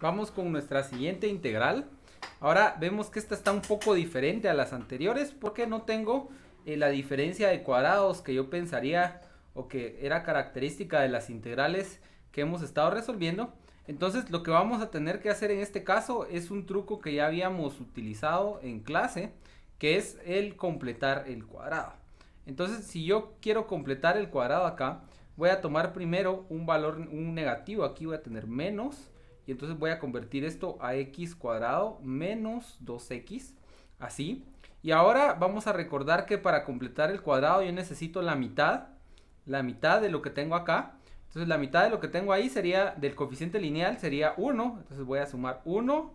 Vamos con nuestra siguiente integral. Ahora vemos que esta está un poco diferente a las anteriores porque no tengo eh, la diferencia de cuadrados que yo pensaría o que era característica de las integrales que hemos estado resolviendo. Entonces lo que vamos a tener que hacer en este caso es un truco que ya habíamos utilizado en clase, que es el completar el cuadrado. Entonces si yo quiero completar el cuadrado acá, voy a tomar primero un valor, un negativo, aquí voy a tener menos, y entonces voy a convertir esto a x cuadrado menos 2x, así. Y ahora vamos a recordar que para completar el cuadrado yo necesito la mitad, la mitad de lo que tengo acá. Entonces la mitad de lo que tengo ahí sería, del coeficiente lineal sería 1. Entonces voy a sumar 1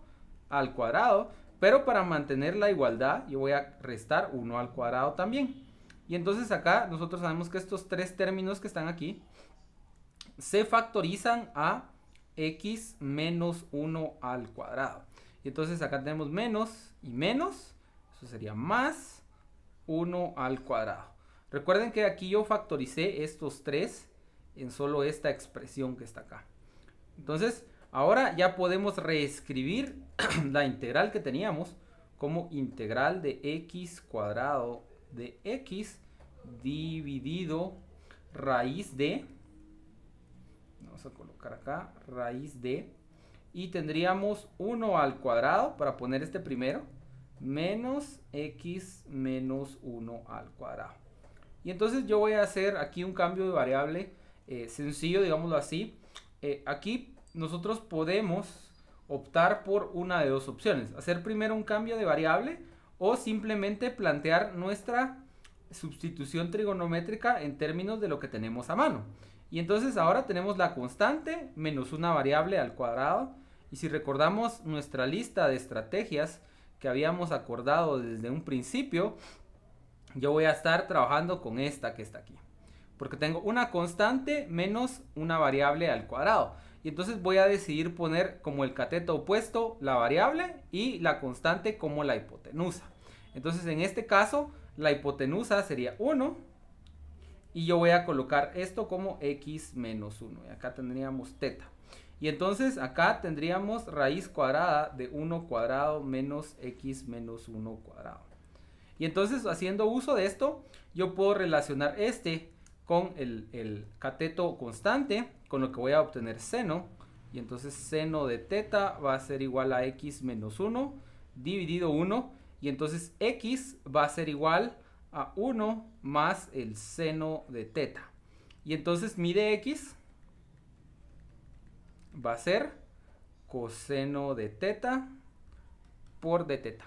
al cuadrado. Pero para mantener la igualdad yo voy a restar 1 al cuadrado también. Y entonces acá nosotros sabemos que estos tres términos que están aquí se factorizan a x menos 1 al cuadrado. Y entonces acá tenemos menos y menos, eso sería más 1 al cuadrado. Recuerden que aquí yo factoricé estos tres en solo esta expresión que está acá. Entonces, ahora ya podemos reescribir la integral que teníamos como integral de x cuadrado de x dividido raíz de Vamos a colocar acá raíz de. Y tendríamos 1 al cuadrado para poner este primero. Menos x menos 1 al cuadrado. Y entonces yo voy a hacer aquí un cambio de variable eh, sencillo, digámoslo así. Eh, aquí nosotros podemos optar por una de dos opciones. Hacer primero un cambio de variable o simplemente plantear nuestra sustitución trigonométrica en términos de lo que tenemos a mano. Y entonces ahora tenemos la constante menos una variable al cuadrado. Y si recordamos nuestra lista de estrategias que habíamos acordado desde un principio, yo voy a estar trabajando con esta que está aquí. Porque tengo una constante menos una variable al cuadrado. Y entonces voy a decidir poner como el cateto opuesto la variable y la constante como la hipotenusa. Entonces en este caso la hipotenusa sería 1 y yo voy a colocar esto como x menos 1 y acá tendríamos teta. Y entonces acá tendríamos raíz cuadrada de 1 cuadrado menos x menos 1 cuadrado. Y entonces haciendo uso de esto, yo puedo relacionar este con el, cateto constante, con lo que voy a obtener seno. Y entonces seno de teta va a ser igual a x menos 1 dividido 1. Y entonces x va a ser igual a 1 más el seno de teta. Y entonces mi x va a ser coseno de teta por de teta.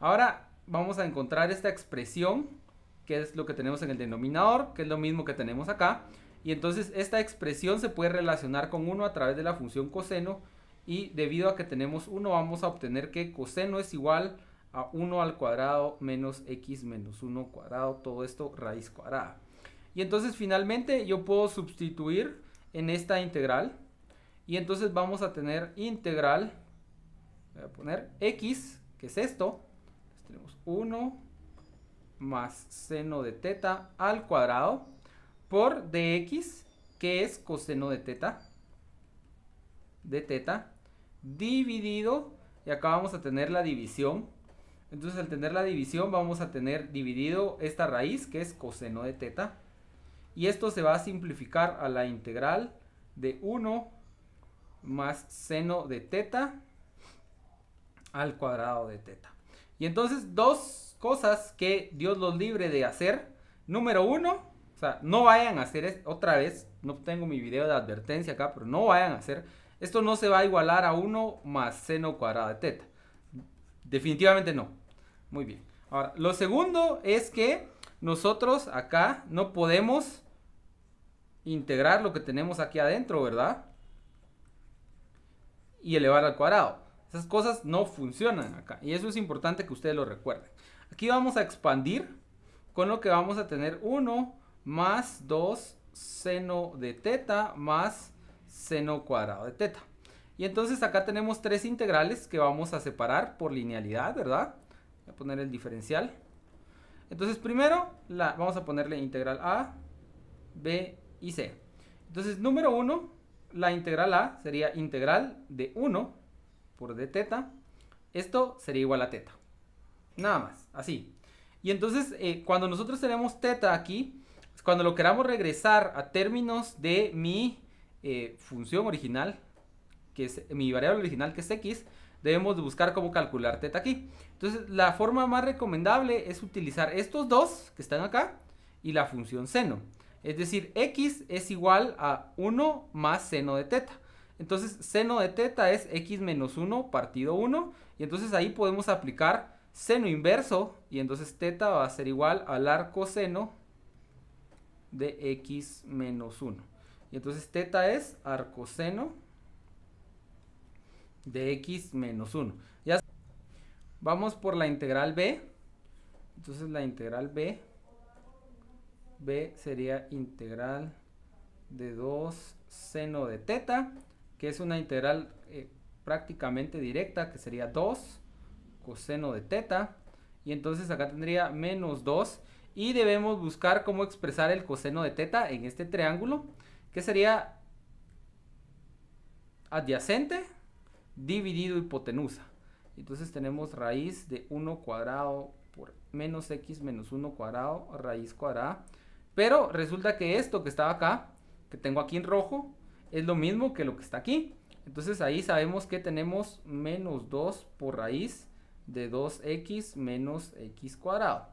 Ahora vamos a encontrar esta expresión, que es lo que tenemos en el denominador, que es lo mismo que tenemos acá. Y entonces esta expresión se puede relacionar con 1 a través de la función coseno. Y debido a que tenemos 1 vamos a obtener que coseno es igual a a 1 al cuadrado menos x menos 1 cuadrado, todo esto raíz cuadrada. Y entonces finalmente yo puedo sustituir en esta integral y entonces vamos a tener integral, voy a poner x, que es esto, tenemos 1 más seno de teta al cuadrado por dx, que es coseno de teta, de teta, dividido, y acá vamos a tener la división, entonces al tener la división vamos a tener dividido esta raíz que es coseno de teta. Y esto se va a simplificar a la integral de 1 más seno de teta al cuadrado de teta. Y entonces dos cosas que Dios los libre de hacer. Número uno, o sea, no vayan a hacer otra vez, no tengo mi video de advertencia acá, pero no vayan a hacer. Esto no se va a igualar a 1 más seno cuadrado de teta. Definitivamente no. Muy bien. Ahora, lo segundo es que nosotros acá no podemos integrar lo que tenemos aquí adentro, ¿verdad? Y elevar al cuadrado. Esas cosas no funcionan acá. Y eso es importante que ustedes lo recuerden. Aquí vamos a expandir con lo que vamos a tener 1 más 2 seno de teta más seno cuadrado de teta. Y entonces acá tenemos tres integrales que vamos a separar por linealidad, ¿verdad? Voy a poner el diferencial. Entonces primero la, vamos a ponerle integral A, B y C. Entonces número 1, la integral A sería integral de 1 por dθ, teta. Esto sería igual a teta. Nada más, así. Y entonces eh, cuando nosotros tenemos teta aquí, cuando lo queramos regresar a términos de mi eh, función original, que es mi variable original que es x, debemos buscar cómo calcular teta aquí. Entonces, la forma más recomendable es utilizar estos dos que están acá y la función seno. Es decir, x es igual a 1 más seno de teta. Entonces, seno de teta es x menos 1 partido 1. Y entonces ahí podemos aplicar seno inverso. Y entonces teta va a ser igual al arcoseno de x menos 1. Y entonces teta es arcoseno de x menos 1. Ya vamos por la integral b. Entonces la integral b, b sería integral de 2 seno de teta, que es una integral eh, prácticamente directa, que sería 2 coseno de teta. Y entonces acá tendría menos 2. Y debemos buscar cómo expresar el coseno de teta en este triángulo, que sería adyacente dividido hipotenusa. Entonces tenemos raíz de 1 cuadrado por menos x menos 1 cuadrado raíz cuadrada. Pero resulta que esto que estaba acá, que tengo aquí en rojo, es lo mismo que lo que está aquí. Entonces ahí sabemos que tenemos menos 2 por raíz de 2x menos x cuadrado.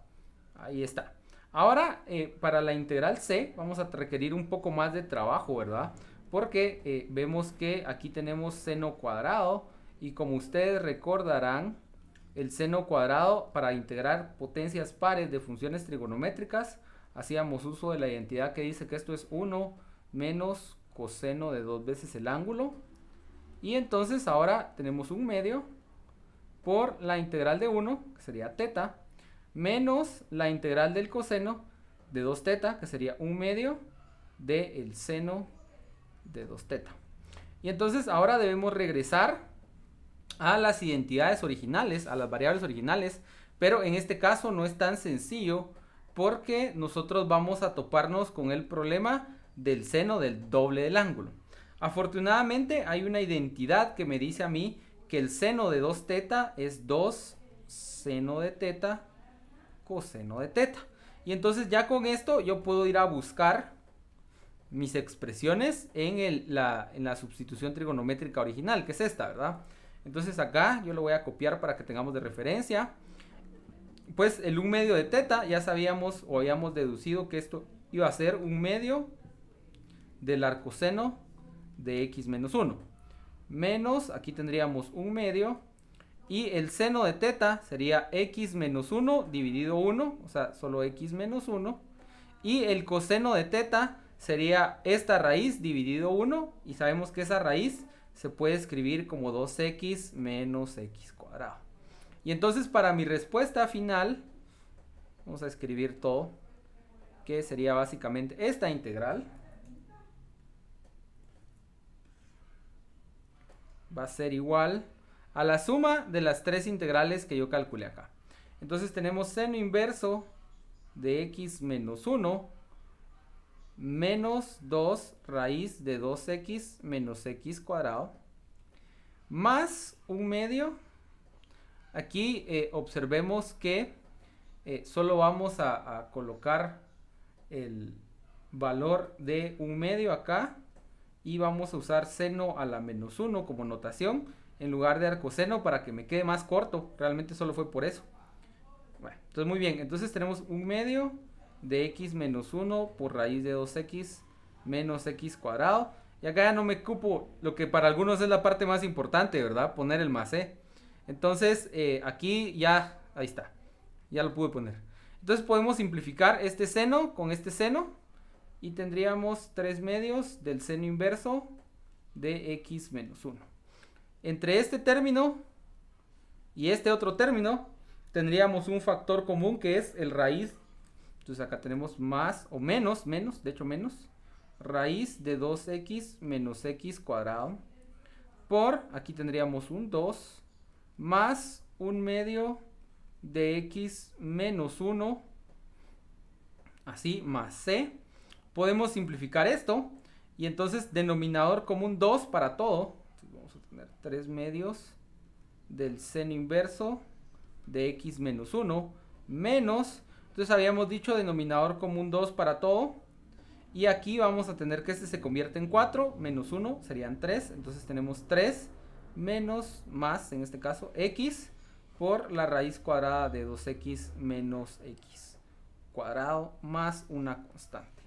Ahí está. Ahora, eh, para la integral c, vamos a requerir un poco más de trabajo, ¿verdad? porque eh, vemos que aquí tenemos seno cuadrado y como ustedes recordarán, el seno cuadrado para integrar potencias pares de funciones trigonométricas, hacíamos uso de la identidad que dice que esto es 1 menos coseno de dos veces el ángulo. Y entonces ahora tenemos un medio por la integral de 1, que sería teta, menos la integral del coseno de 2 teta, que sería un medio del de seno de 2 teta. Y entonces ahora debemos regresar a las identidades originales, a las variables originales, pero en este caso no es tan sencillo porque nosotros vamos a toparnos con el problema del seno del doble del ángulo. Afortunadamente hay una identidad que me dice a mí que el seno de 2 teta es 2 seno de teta coseno de teta. Y entonces ya con esto yo puedo ir a buscar mis expresiones en, la, en la sustitución trigonométrica original, que es esta, ¿verdad? Entonces acá yo lo voy a copiar para que tengamos de referencia. Pues el un medio de teta ya sabíamos o habíamos deducido que esto iba a ser un medio del arcoseno de x menos 1. Menos, aquí tendríamos un medio. Y el seno de teta sería x menos 1 dividido 1, o sea, solo x menos 1. Y el coseno de teta sería esta raíz dividido 1 y sabemos que esa raíz se puede escribir como 2x menos x cuadrado. Y entonces para mi respuesta final, vamos a escribir todo, que sería básicamente esta integral. Va a ser igual a la suma de las tres integrales que yo calculé acá. Entonces tenemos seno inverso de x menos 1 menos 2 raíz de 2x menos x cuadrado, más un medio. Aquí eh, observemos que eh, solo vamos a, colocar el valor de un medio acá y vamos a usar seno a la menos 1 como notación en lugar de arcoseno para que me quede más corto. Realmente solo fue por eso. entonces muy bien, entonces tenemos un medio de x menos 1 por raíz de 2x menos x cuadrado. Y acá ya no me cupo lo que para algunos es la parte más importante, ¿verdad? Poner el más e. eh. Entonces, aquí ya, ahí está. Ya lo pude poner. Entonces podemos simplificar este seno con este seno. Y tendríamos 3 medios del seno inverso de x menos 1. Entre este término y este otro término, tendríamos un factor común que es el raíz entonces acá tenemos más o menos, menos, de hecho menos, raíz de 2x menos x cuadrado por, aquí tendríamos un 2, más un medio de x menos 1, así, más c. Podemos simplificar esto y entonces denominador común 2 para todo. vamos a tener 3 medios del seno inverso de x menos 1 menos entonces habíamos dicho denominador común 2 para todo. Y aquí vamos a tener que este se convierte en 4 menos 1 serían 3. Entonces tenemos 3 menos más, en este caso, x por la raíz cuadrada de 2x menos x cuadrado más una constante.